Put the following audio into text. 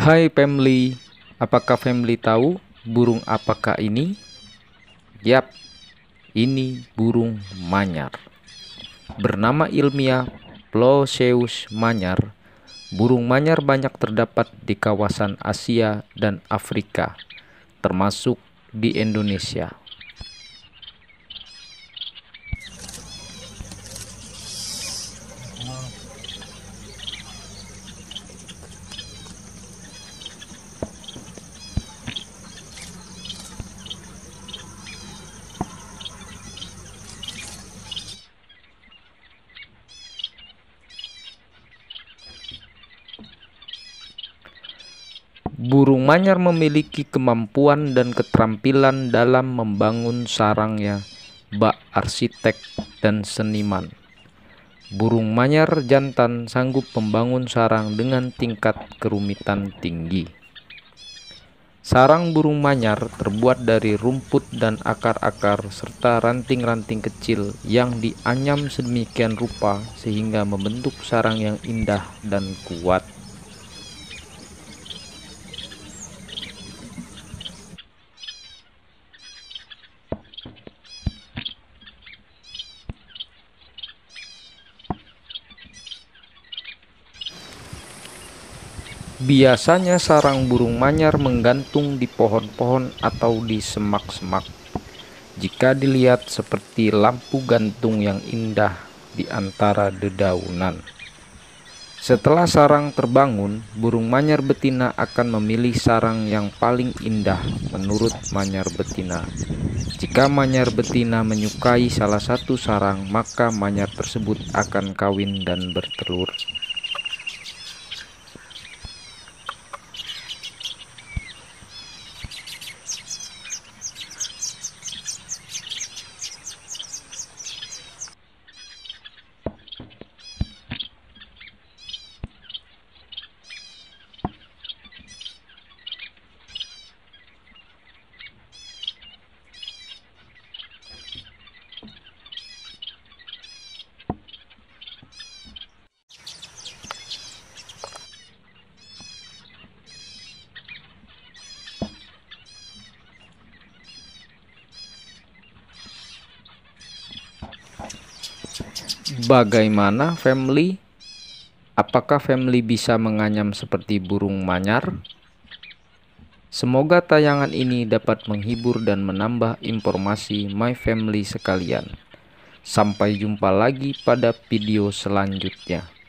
Hai family, apakah family tahu burung apakah ini? Yap, ini burung manyar. Bernama ilmiah Ploceus manyar. Burung manyar banyak terdapat di kawasan Asia dan Afrika, termasuk di Indonesia. burung manyar memiliki kemampuan dan keterampilan dalam membangun sarangnya, bak arsitek dan seniman. Burung manyar jantan sanggup membangun sarang dengan tingkat kerumitan tinggi. Sarang burung manyar terbuat dari rumput dan akar-akar serta ranting-ranting kecil yang dianyam sedemikian rupa sehingga membentuk sarang yang indah dan kuat. Biasanya sarang burung manyar menggantung di pohon-pohon atau di semak-semak. Jika dilihat seperti lampu gantung yang indah di antara dedaunan. Setelah sarang terbangun, burung manyar betina akan memilih sarang yang paling indah menurut manyar betina. Jika manyar betina menyukai salah satu sarang, maka manyar tersebut akan kawin dan bertelur. Bagaimana family? Apakah family bisa menganyam seperti burung manyar? Semoga tayangan ini dapat menghibur dan menambah informasi my family sekalian. Sampai jumpa lagi pada video selanjutnya.